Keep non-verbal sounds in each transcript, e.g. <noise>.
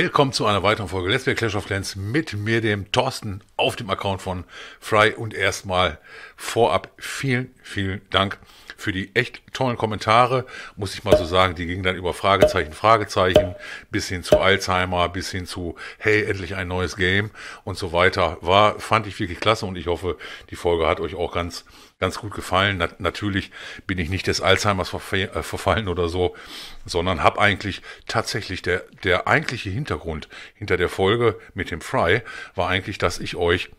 Willkommen zu einer weiteren Folge Let's Play Clash of Clans mit mir, dem Thorsten auf dem Account von Fry und erstmal vorab vielen, vielen Dank für die echt tollen Kommentare, muss ich mal so sagen, die gingen dann über Fragezeichen, Fragezeichen, bis hin zu Alzheimer, bis hin zu, hey, endlich ein neues Game und so weiter. War, fand ich wirklich klasse und ich hoffe, die Folge hat euch auch ganz, ganz gut gefallen. Na, natürlich bin ich nicht des Alzheimers verfe- äh, verfallen oder so, sondern habe eigentlich tatsächlich der, der eigentliche Hintergrund hinter der Folge mit dem Fry war eigentlich, dass ich euch euch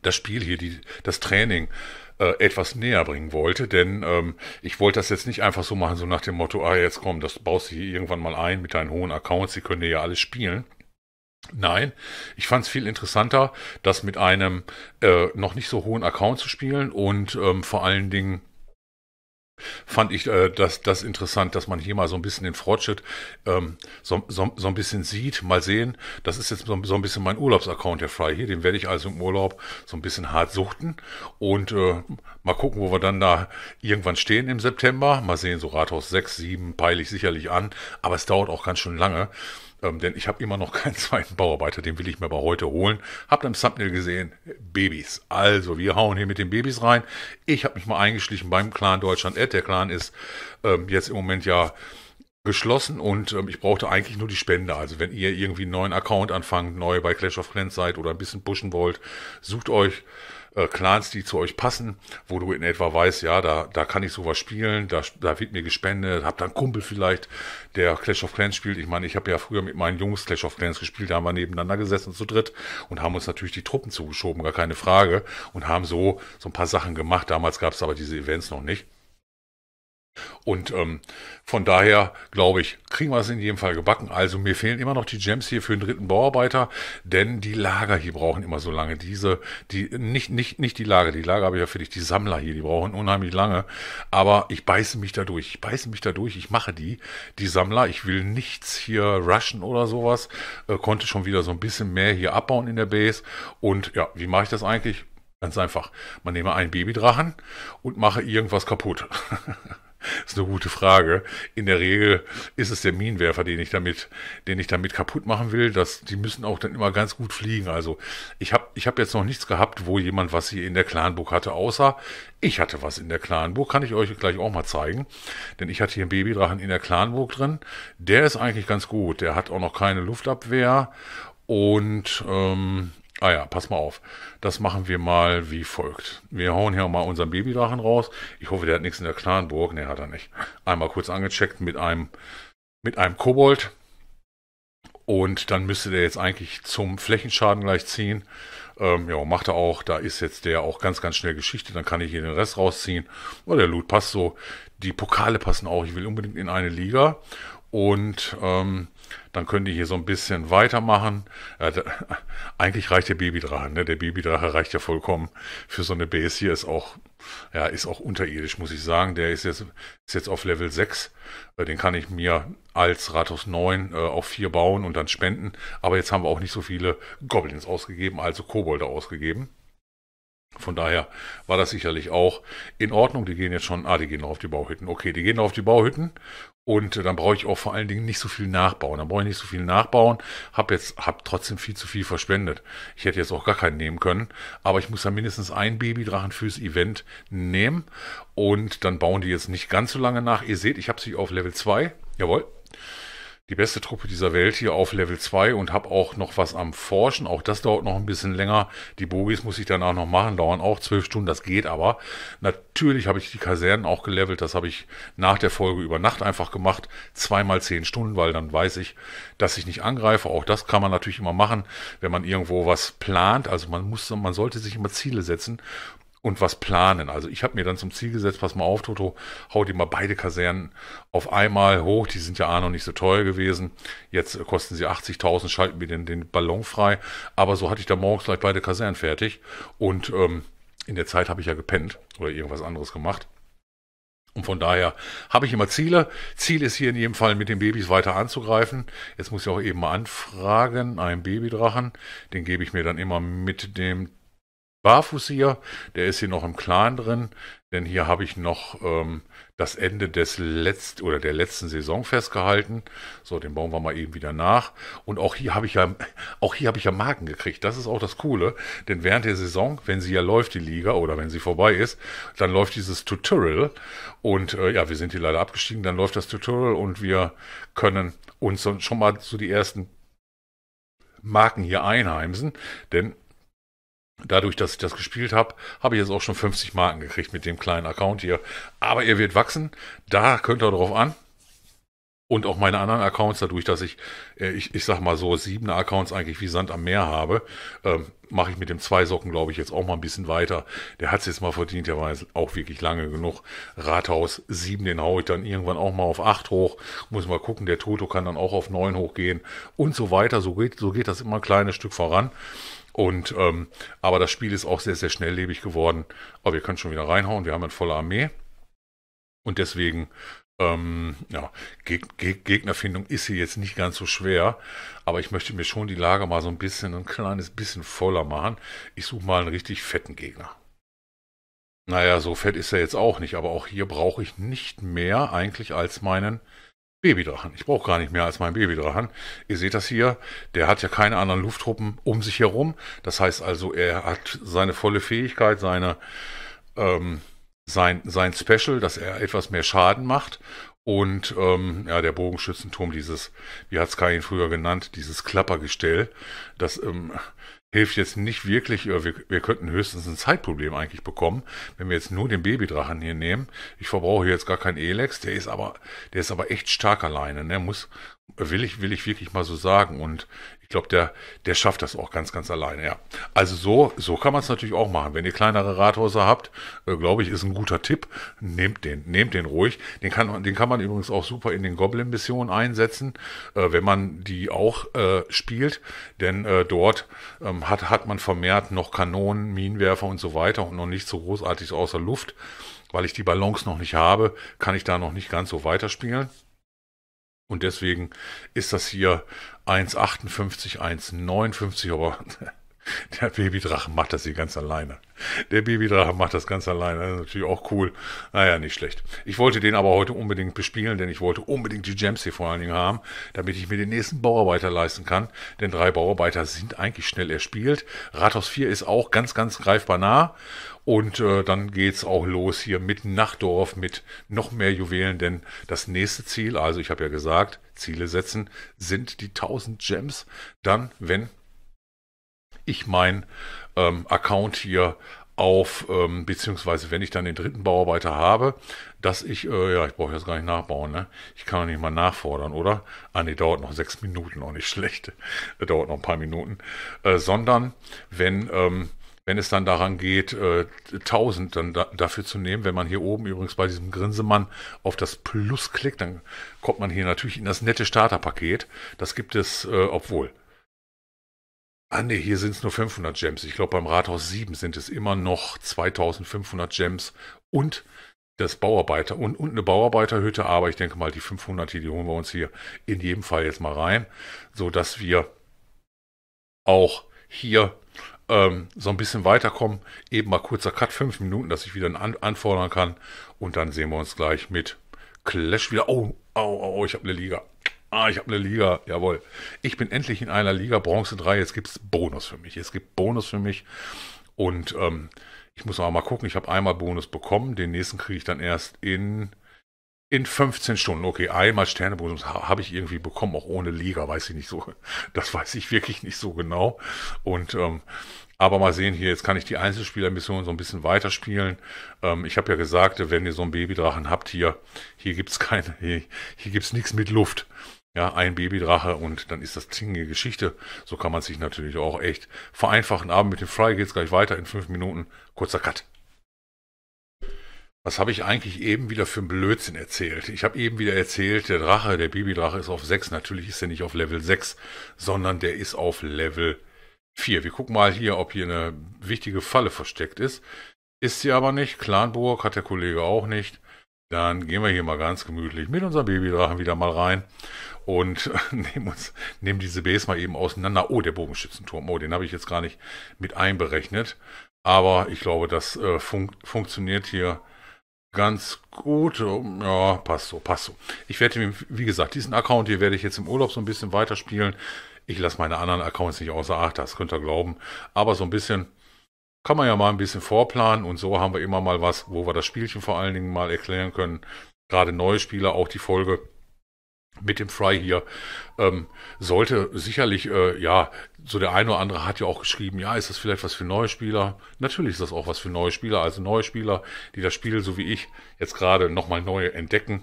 das Spiel hier, die, das Training äh, etwas näher bringen wollte, denn ähm, ich wollte das jetzt nicht einfach so machen, so nach dem Motto, ah jetzt komm, das baust du hier irgendwann mal ein mit deinen hohen Accounts, die können dir ja alles spielen. Nein, ich fand es viel interessanter, das mit einem äh, noch nicht so hohen Account zu spielen und ähm, vor allen Dingen fand ich äh, das, das interessant, dass man hier mal so ein bisschen den Fortschritt ähm, so, so, so ein bisschen sieht. Mal sehen, das ist jetzt so, so ein bisschen mein Urlaubsaccount, der Fry hier. Den werde ich also im Urlaub so ein bisschen hart suchten und äh, mal gucken, wo wir dann da irgendwann stehen im September. Mal sehen, so Rathaus 6, 7 peile ich sicherlich an, aber es dauert auch ganz schön lange. Ähm, denn ich habe immer noch <laughs> keinen zweiten Bauarbeiter, den will ich mir aber heute holen. Habt im Thumbnail gesehen, Babys. Also, wir hauen hier mit den Babys rein. Ich habe mich mal eingeschlichen beim Clan Deutschland Ad. Der Clan ist ähm, jetzt im Moment ja geschlossen und ähm, ich brauchte eigentlich nur die Spende. Also wenn ihr irgendwie einen neuen Account anfangt, neu bei Clash of Clans seid oder ein bisschen pushen wollt, sucht euch äh, Clans, die zu euch passen, wo du in etwa weißt, ja, da, da kann ich sowas spielen, da, da wird mir gespendet, hab da einen Kumpel vielleicht, der Clash of Clans spielt. Ich meine, ich habe ja früher mit meinen Jungs Clash of Clans gespielt, da haben wir nebeneinander gesessen zu dritt und haben uns natürlich die Truppen zugeschoben, gar keine Frage, und haben so so ein paar Sachen gemacht. Damals gab es aber diese Events noch nicht. Und ähm, von daher glaube ich, kriegen wir es in jedem Fall gebacken. Also mir fehlen immer noch die Gems hier für den dritten Bauarbeiter, denn die Lager hier brauchen immer so lange. Diese, die nicht nicht nicht die Lager, die Lager habe ich ja für dich. Die Sammler hier, die brauchen unheimlich lange. Aber ich beiße mich da durch, Ich beiße mich da durch, Ich mache die die Sammler. Ich will nichts hier rushen oder sowas. Äh, konnte schon wieder so ein bisschen mehr hier abbauen in der Base. Und ja, wie mache ich das eigentlich? Ganz einfach. Man nehme einen Babydrachen und mache irgendwas kaputt. <laughs> Das ist eine gute Frage. In der Regel ist es der Minenwerfer, den ich damit, den ich damit kaputt machen will. Das, die müssen auch dann immer ganz gut fliegen. Also ich habe ich hab jetzt noch nichts gehabt, wo jemand was hier in der Clanburg hatte, außer ich hatte was in der Clanburg. Kann ich euch gleich auch mal zeigen. Denn ich hatte hier einen Babydrachen in der Clanburg drin. Der ist eigentlich ganz gut. Der hat auch noch keine Luftabwehr und ähm, Ah ja, pass mal auf. Das machen wir mal wie folgt. Wir hauen hier mal unseren Babydrachen raus. Ich hoffe, der hat nichts in der Knarrenburg. Ne, hat er nicht. Einmal kurz angecheckt mit einem, mit einem Kobold. Und dann müsste der jetzt eigentlich zum Flächenschaden gleich ziehen. Ähm, ja, macht er auch. Da ist jetzt der auch ganz, ganz schnell Geschichte. Dann kann ich hier den Rest rausziehen. Oh, der Loot passt so. Die Pokale passen auch. Ich will unbedingt in eine Liga. Und ähm, dann könnt ihr hier so ein bisschen weitermachen. Äh, da, <laughs> eigentlich reicht der Babydrache, ne? Der Babydrache reicht ja vollkommen für so eine Base hier. Ist auch, ja, ist auch unterirdisch, muss ich sagen. Der ist jetzt, ist jetzt auf Level 6. Äh, den kann ich mir als Rathaus 9 äh, auf 4 bauen und dann spenden. Aber jetzt haben wir auch nicht so viele Goblins ausgegeben, also Kobolde ausgegeben. Von daher war das sicherlich auch in Ordnung. Die gehen jetzt schon, ah, die gehen noch auf die Bauhütten. Okay, die gehen noch auf die Bauhütten und äh, dann brauche ich auch vor allen Dingen nicht so viel nachbauen. Dann brauche ich nicht so viel nachbauen, Hab jetzt hab trotzdem viel zu viel verschwendet. Ich hätte jetzt auch gar keinen nehmen können, aber ich muss dann mindestens ein Babydrachen fürs Event nehmen und dann bauen die jetzt nicht ganz so lange nach. Ihr seht, ich habe sie auf Level 2. Jawohl die beste Truppe dieser Welt hier auf Level 2 und habe auch noch was am Forschen. Auch das dauert noch ein bisschen länger. Die Bogies muss ich danach noch machen, dauern auch zwölf Stunden, das geht aber. Natürlich habe ich die Kasernen auch gelevelt, das habe ich nach der Folge über Nacht einfach gemacht. Zweimal zehn Stunden, weil dann weiß ich, dass ich nicht angreife. Auch das kann man natürlich immer machen, wenn man irgendwo was plant. Also man muss, man sollte sich immer Ziele setzen und was planen. Also ich habe mir dann zum Ziel gesetzt, pass mal auf, Toto, hau dir mal beide Kasernen auf einmal hoch. Die sind ja auch noch nicht so teuer gewesen. Jetzt äh, kosten sie 80.000, schalten wir den, den Ballon frei. Aber so hatte ich da morgens gleich beide Kasernen fertig. Und ähm, in der Zeit habe ich ja gepennt oder irgendwas anderes gemacht. Und von daher habe ich immer Ziele. Ziel ist hier in jedem Fall mit den Babys weiter anzugreifen. Jetzt muss ich auch eben mal anfragen, einen Babydrachen. Den gebe ich mir dann immer mit dem barfuß hier. Der ist hier noch im Clan drin, denn hier habe ich noch ähm, das Ende des letzt oder der letzten Saison festgehalten. So, den bauen wir mal eben wieder nach. Und auch hier habe ich ja auch hier habe ich ja Marken gekriegt. Das ist auch das Coole, denn während der Saison, wenn sie ja läuft die Liga oder wenn sie vorbei ist, dann läuft dieses Tutorial und äh, ja, wir sind hier leider abgestiegen. Dann läuft das Tutorial und wir können uns schon mal so die ersten Marken hier einheimsen, denn Dadurch, dass ich das gespielt habe, habe ich jetzt auch schon 50 Marken gekriegt mit dem kleinen Account hier. Aber er wird wachsen. Da könnt ihr drauf an. Und auch meine anderen Accounts, dadurch, dass ich, äh, ich, ich sag mal so, sieben Accounts eigentlich wie Sand am Meer habe, ähm, mache ich mit dem zwei Socken, glaube ich, jetzt auch mal ein bisschen weiter. Der hat es jetzt mal verdient, der war jetzt auch wirklich lange genug. Rathaus 7, den haue ich dann irgendwann auch mal auf 8 hoch. Muss mal gucken, der Toto kann dann auch auf 9 hochgehen und so weiter. So geht, so geht das immer ein kleines Stück voran. Und ähm, aber das Spiel ist auch sehr, sehr schnelllebig geworden. Aber wir können schon wieder reinhauen. Wir haben eine volle Armee. Und deswegen, ähm, ja, Geg Geg Gegnerfindung ist hier jetzt nicht ganz so schwer. Aber ich möchte mir schon die Lage mal so ein bisschen, ein kleines bisschen voller machen. Ich suche mal einen richtig fetten Gegner. Naja, so fett ist er jetzt auch nicht, aber auch hier brauche ich nicht mehr eigentlich als meinen Babydrachen. Ich brauche gar nicht mehr als meinen Babydrachen. Ihr seht das hier, der hat ja keine anderen Lufttruppen um sich herum. Das heißt also, er hat seine volle Fähigkeit, seine, ähm, sein, sein Special, dass er etwas mehr Schaden macht. Und ähm, ja, der Bogenschützenturm, dieses, wie hat Sky ihn früher genannt, dieses Klappergestell, das ähm, hilft jetzt nicht wirklich. Wir, wir könnten höchstens ein Zeitproblem eigentlich bekommen, wenn wir jetzt nur den Babydrachen hier nehmen. Ich verbrauche jetzt gar keinen Elex, der ist aber, der ist aber echt stark alleine. Der ne? muss, Will ich, will ich wirklich mal so sagen. Und ich glaube, der, der schafft das auch ganz, ganz alleine, ja. Also so, so kann man es natürlich auch machen. Wenn ihr kleinere Rathäuser habt, äh, glaube ich, ist ein guter Tipp. Nehmt den, nehmt den ruhig. Den kann, den kann man übrigens auch super in den Goblin-Missionen einsetzen, äh, wenn man die auch äh, spielt. Denn äh, dort ähm, hat, hat man vermehrt noch Kanonen, Minenwerfer und so weiter und noch nicht so großartig außer Luft. Weil ich die Ballons noch nicht habe, kann ich da noch nicht ganz so weiterspielen. Und deswegen ist das hier 1,58, 1,59, aber <laughs> der Babydrachen macht das hier ganz alleine. Der Babydrachen macht das ganz alleine. Das ist natürlich auch cool. Naja, nicht schlecht. Ich wollte den aber heute unbedingt bespielen, denn ich wollte unbedingt die Gems hier vor allen Dingen haben, damit ich mir den nächsten Bauarbeiter leisten kann. Denn drei Bauarbeiter sind eigentlich schnell erspielt. Rathaus 4 ist auch ganz, ganz greifbar nah. Und äh, dann es auch los hier mit Nachtdorf, mit noch mehr Juwelen, denn das nächste Ziel, also ich habe ja gesagt, Ziele setzen, sind die 1000 Gems. Dann, wenn ich mein ähm, Account hier auf, ähm, beziehungsweise wenn ich dann den dritten Bauarbeiter habe, dass ich, äh, ja, ich brauche jetzt gar nicht nachbauen, ne? Ich kann doch nicht mal nachfordern, oder? Ah, ne, dauert noch sechs Minuten, auch nicht schlecht. <laughs> Dauert noch ein paar Minuten. Äh, sondern, wenn ähm, wenn es dann daran geht, äh, 1000 dann da, dafür zu nehmen. Wenn man hier oben übrigens bei diesem Grinsemann auf das Plus klickt, dann kommt man hier natürlich in das nette Starterpaket. Das gibt es, äh, obwohl. Ah ne, hier sind es nur 500 Gems. Ich glaube, beim Rathaus 7 sind es immer noch 2500 Gems und das Bauarbeiter und, und eine Bauarbeiterhütte. Aber ich denke mal, die 500 hier, die holen wir uns hier in jedem Fall jetzt mal rein, so dass wir auch hier ähm, so ein bisschen weiterkommen. Eben mal kurzer Cut, fünf Minuten, dass ich wieder an, anfordern kann. Und dann sehen wir uns gleich mit Clash wieder. Oh, oh, oh, ich habe eine Liga. Ah, ich habe eine Liga. Jawohl. Ich bin endlich in einer Liga Bronze 3. Jetzt gibt es Bonus für mich. Es gibt Bonus für mich. Und ähm, ich muss auch mal gucken. Ich habe einmal Bonus bekommen. Den nächsten kriege ich dann erst in in 15 Stunden, okay, einmal Sternebonus habe ich irgendwie bekommen, auch ohne Liga, weiß ich nicht so. <laughs> Das weiß ich wirklich nicht so genau. Und ähm, aber mal sehen hier, jetzt kann ich die Einzelspielermission so ein bisschen weiterspielen. Ähm, ich habe ja gesagt, wenn ihr so einen Babydrachen habt hier, hier gibt es keine, <laughs> hier, hier es nichts mit Luft. Ja, ein Babydrache und dann ist das zingige Geschichte. So kann man sich natürlich auch echt vereinfachen. Aber mit dem Fry es gleich weiter in fünf Minuten. Kurzer Cut. Was habe ich eigentlich eben wieder für einen Blödsinn erzählt? Ich habe eben wieder erzählt, der Drache, der Babydrache ist auf 6. Natürlich ist er nicht auf Level 6, sondern der ist auf Level 4. Wir gucken mal hier, ob hier eine wichtige Falle versteckt ist. Ist sie aber nicht. Clanburg hat der Kollege auch nicht. Dann gehen wir hier mal ganz gemütlich mit unserem Babydrachen wieder mal rein und <laughs> nehmen uns, nehmen diese Base mal eben auseinander. Oh, der Bogenschützenturm. Oh, den habe ich jetzt gar nicht mit einberechnet. Aber ich glaube, das äh, fun funktioniert hier Ganz gut, ja, passt so, passt so. Ich werde wie gesagt, diesen Account hier werde ich jetzt im Urlaub so ein bisschen weiterspielen. Ich lasse meine anderen Accounts nicht außer Acht, das könnt ihr glauben. Aber so ein bisschen kann man ja mal ein bisschen vorplanen und so haben wir immer mal was, wo wir das Spielchen vor allen Dingen mal erklären können. Gerade neue Spieler, auch die Folge mit dem Fry hier ähm, sollte sicherlich, äh, ja, so der eine oder andere hat ja auch geschrieben, ja, ist das vielleicht was für neue Spieler? Natürlich ist das auch was für neue Spieler, also neue Spieler, die das Spiel, so wie ich, jetzt gerade nochmal neu entdecken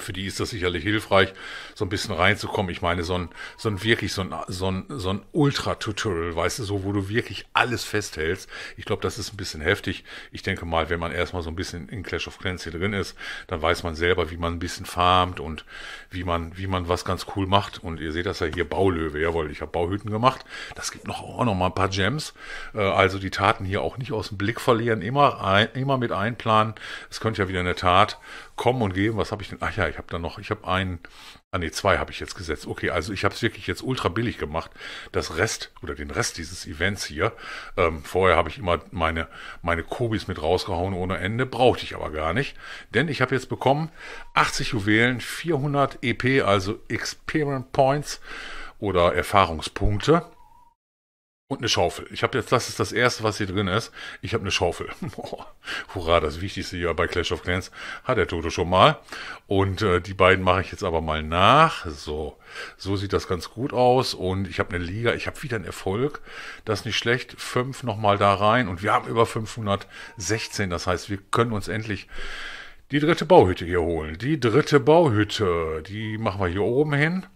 für die ist das sicherlich hilfreich, so ein bisschen reinzukommen. Ich meine, so ein, so ein wirklich, so ein, so ein, so ein Ultra-Tutorial, weißt du, so, wo du wirklich alles festhältst. Ich glaube, das ist ein bisschen heftig. Ich denke mal, wenn man erstmal so ein bisschen in Clash of Clans hier drin ist, dann weiß man selber, wie man ein bisschen farmt und wie man, wie man was ganz cool macht. Und ihr seht das ja hier, Baulöwe, jawohl, ich habe Bauhütten gemacht. Das gibt noch, auch noch mal ein paar Gems. Äh, also die Taten hier auch nicht aus dem Blick verlieren, immer, ein, immer mit einplanen. Es könnte ja wieder eine Tat kommen und gehen. Was habe ich denn? Ach ja, ich habe da noch, ich habe einen, ah nee, zwei habe ich jetzt gesetzt. Okay, also ich habe es wirklich jetzt ultra billig gemacht. Das Rest oder den Rest dieses Events hier. Ähm, vorher habe ich immer meine, meine Kobis mit rausgehauen ohne Ende. Brauchte ich aber gar nicht. Denn ich habe jetzt bekommen 80 Juwelen, 400 EP, also Experiment Points oder Erfahrungspunkte und eine Schaufel. Ich habe jetzt, das ist das erste, was hier drin ist. Ich habe eine Schaufel. <laughs> hurra, das wichtigste hier bei Clash of Clans hat der Toto schon mal. Und äh, die beiden mache ich jetzt aber mal nach. So, so sieht das ganz gut aus. Und ich habe eine Liga. Ich habe wieder einen Erfolg. Das ist nicht schlecht. Fünf nochmal da rein. Und wir haben über 516. Das heißt, wir können uns endlich die dritte Bauhütte hier holen. Die dritte Bauhütte. Die machen wir hier oben hin.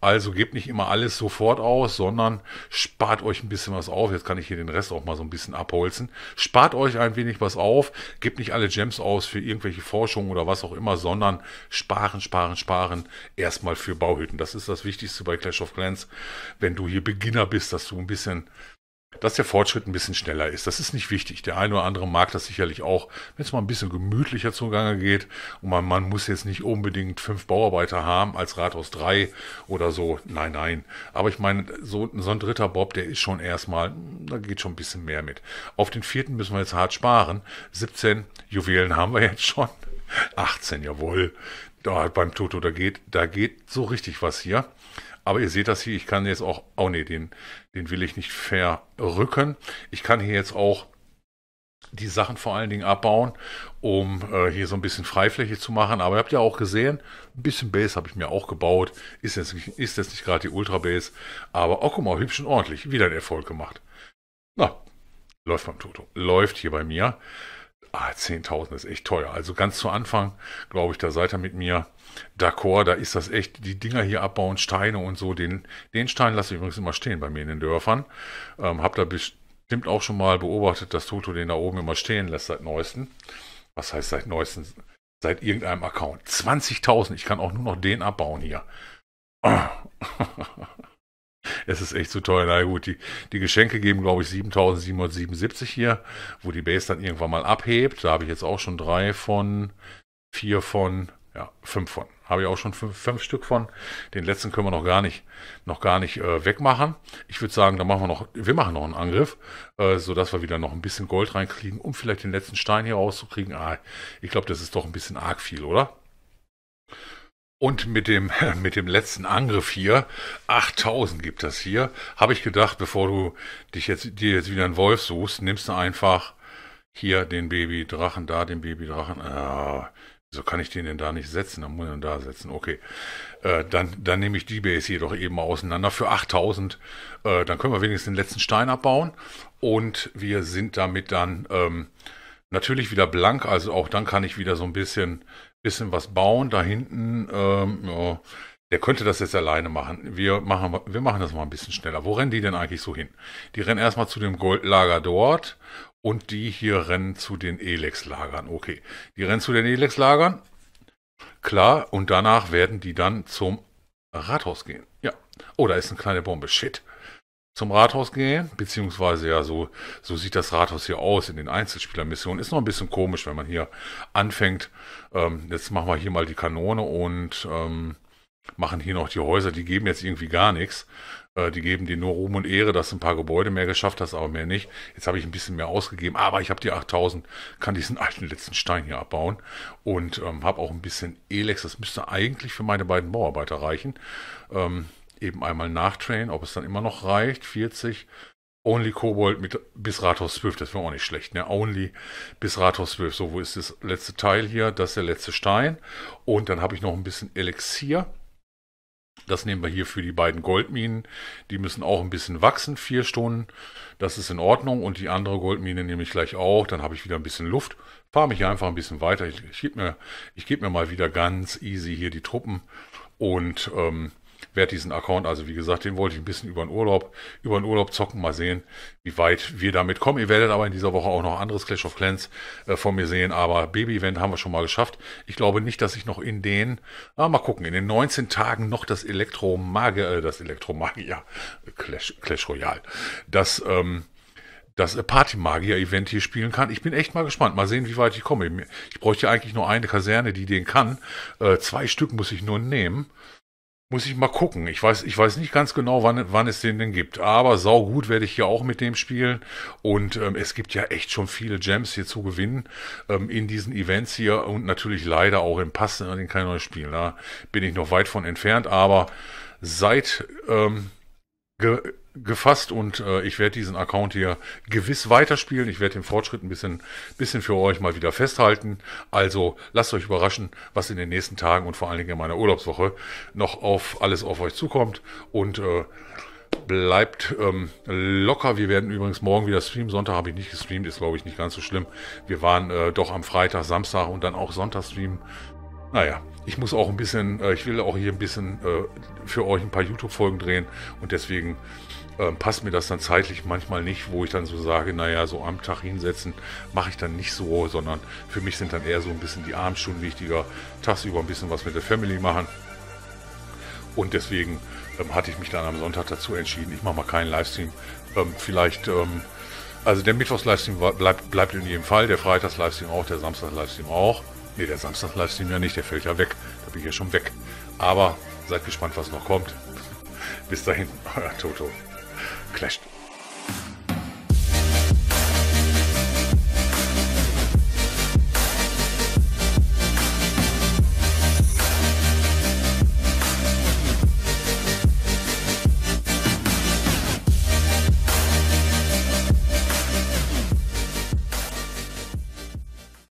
Also gebt nicht immer alles sofort aus, sondern spart euch ein bisschen was auf. Jetzt kann ich hier den Rest auch mal so ein bisschen abholzen. Spart euch ein wenig was auf, gebt nicht alle Gems aus für irgendwelche Forschungen oder was auch immer, sondern sparen, sparen, sparen erstmal für Bauhütten. Das ist das Wichtigste bei Clash of Clans, wenn du hier Beginner bist, dass du ein bisschen dass der Fortschritt ein bisschen schneller ist. Das ist nicht wichtig. Der eine oder andere mag das sicherlich auch, wenn es mal ein bisschen gemütlicher zugange geht und man, man muss jetzt nicht unbedingt fünf Bauarbeiter haben als Rathaus 3 oder so. Nein, nein. Aber ich meine, so, so ein dritter Bob, der ist schon erstmal, da geht schon ein bisschen mehr mit. Auf den vierten müssen wir jetzt hart sparen. 17 Juwelen haben wir jetzt schon. 18, jawohl. Da beim Toto, da geht, da geht so richtig was hier. Aber ihr seht das hier, ich kann jetzt auch, oh nee, den, den will ich nicht verrücken. Ich kann hier jetzt auch die Sachen vor allen Dingen abbauen, um äh, hier so ein bisschen Freifläche zu machen. Aber ihr habt ja auch gesehen, ein bisschen Base habe ich mir auch gebaut. Ist jetzt, nicht, ist jetzt nicht gerade die Ultra Base, aber auch oh, guck mal, hübsch und ordentlich. Wieder ein Erfolg gemacht. Na, läuft beim Toto. Läuft hier bei mir. Ah, 10.000 ist echt teuer. Also ganz zu Anfang, glaube ich, da seid ihr mit mir d'accord. Da ist das echt, die Dinger hier abbauen, Steine und so. Den, den Stein lasse ich übrigens immer stehen bei mir in den Dörfern. Ähm, hab da bestimmt auch schon mal beobachtet, dass Toto den da oben immer stehen lässt seit neuestem. Was heißt seit neuestem? Seit irgendeinem Account. 20.000. Ich kann auch nur noch den abbauen hier. Ah. <laughs> Es ist echt zu teuer. Na gut, die, die Geschenke geben, glaube ich, 7777 hier, wo die Base dann irgendwann mal abhebt. Da habe ich jetzt auch schon drei von, vier von, ja, fünf von. Habe ich auch schon fünf, fünf Stück von. Den letzten können wir noch gar nicht, noch gar nicht äh, wegmachen. Ich würde sagen, da machen wir noch, wir machen noch einen Angriff, äh, sodass wir wieder noch ein bisschen Gold reinkriegen, um vielleicht den letzten Stein hier rauszukriegen. Ah, ich glaube, das ist doch ein bisschen arg viel, oder? Und mit dem, <laughs> mit dem letzten Angriff hier, 8000 gibt das hier, habe ich gedacht, bevor du dich jetzt, dir jetzt wieder einen Wolf suchst, nimmst du einfach hier den Babydrachen, da den Babydrachen. Ah, wieso kann ich den denn da nicht setzen? Dann muss ich ihn da setzen. Okay, äh, dann, dann nehme ich die Base hier doch eben auseinander für 8000. Äh, dann können wir wenigstens den letzten Stein abbauen. Und wir sind damit dann... Ähm, natürlich wieder blank, also auch dann kann ich wieder so ein bisschen bisschen was bauen. Da hinten, ähm, ja, der könnte das jetzt alleine machen. Wir machen, wir machen das mal ein bisschen schneller. Wo rennen die denn eigentlich so hin? Die rennen erstmal zu dem Goldlager dort und die hier rennen zu den Elex-Lagern. Okay, die rennen zu den Elex-Lagern. Klar, und danach werden die dann zum Rathaus gehen. Ja. Oh, da ist eine kleine Bombe. Shit zum Rathaus gehen, beziehungsweise ja, so, so sieht das Rathaus hier aus in den Einzelspielermissionen. Ist noch ein bisschen komisch, wenn man hier anfängt. Ähm, jetzt machen wir hier mal die Kanone und ähm, machen hier noch die Häuser. Die geben jetzt irgendwie gar nichts. Äh, die geben dir nur Ruhm und Ehre, dass du ein paar Gebäude mehr geschafft hast, aber mehr nicht. Jetzt habe ich ein bisschen mehr ausgegeben, aber ich habe die 8000, kann diesen <laughs> alten letzten Stein hier abbauen und ähm, habe auch ein bisschen Elex. Das müsste eigentlich für meine beiden Bauarbeiter reichen. Ähm, eben einmal nachtrainen, ob es dann immer noch reicht. 40. Only Kobold mit bis Rathaus 12, das wäre auch nicht schlecht, ne? Only bis Rathaus 12. So, wo ist das letzte Teil hier? Das ist der letzte Stein. Und dann habe ich noch ein bisschen Elixier. Das nehmen wir hier für die beiden Goldminen. Die müssen auch ein bisschen wachsen, vier Stunden. Das ist in Ordnung. Und die andere Goldmine nehme ich gleich auch. Dann habe ich wieder ein bisschen Luft. Fahre mich einfach ein bisschen weiter. Ich, ich gebe mir, geb mir mal wieder ganz easy hier die Truppen. Und ähm, werde diesen Account, also wie gesagt, den wollte ich ein bisschen über den Urlaub, über den Urlaub zocken, mal sehen, wie weit wir damit kommen. Ihr werdet aber in dieser Woche auch noch anderes Clash of Clans äh, von mir sehen, aber Baby-Event haben wir schon mal geschafft. Ich glaube nicht, dass ich noch in den, ah, mal gucken, in den 19 Tagen noch das Elektromagier, äh, das Elektromagier, Clash, Clash Royale, das, ähm, das äh, Party-Magier-Event hier spielen kann. Ich bin echt mal gespannt. Mal sehen, wie weit ich komme. Ich bräuchte eigentlich nur eine Kaserne, die den kann. Äh, zwei Stück muss ich nur nehmen. Muss ich mal gucken. Ich weiß, ich weiß nicht ganz genau, wann, wann es den denn gibt. Aber saugut werde ich hier auch mit dem spielen. Und ähm, es gibt ja echt schon viele Gems hier zu gewinnen ähm, in diesen Events hier. Und natürlich leider auch im Pass, den kann ich noch Da bin ich noch weit von entfernt. Aber seit ähm, gefasst und äh, ich werde diesen Account hier gewiss weiterspielen. Ich werde den Fortschritt ein bisschen, bisschen für euch mal wieder festhalten. Also lasst euch überraschen, was in den nächsten Tagen und vor allen Dingen in meiner Urlaubswoche noch auf alles auf euch zukommt und äh, bleibt ähm, locker. Wir werden übrigens morgen wieder streamen. Sonntag habe ich nicht gestreamt, ist glaube ich nicht ganz so schlimm. Wir waren äh, doch am Freitag, Samstag und dann auch Sonntag streamen. Naja, ich muss auch ein bisschen, äh, ich will auch hier ein bisschen äh, für euch ein paar YouTube-Folgen drehen und deswegen ähm, passt mir das dann zeitlich manchmal nicht, wo ich dann so sage, naja, so am Tag hinsetzen mache ich dann nicht so, sondern für mich sind dann eher so ein bisschen die Abendstunden wichtiger, tagsüber ein bisschen was mit der Family machen. Und deswegen ähm, hatte ich mich dann am Sonntag dazu entschieden, ich mache mal keinen Livestream. Ähm, vielleicht, ähm, also der Mittwochs-Livestream bleibt, bleibt in jedem Fall, der Freitags-Livestream auch, der Samstags-Livestream auch. Ne, der Samstags-Livestream ja nicht, der fällt ja weg. Da bin ich ja schon weg. Aber seid gespannt, was noch kommt. Bis dahin, <laughs> euer Toto. clashed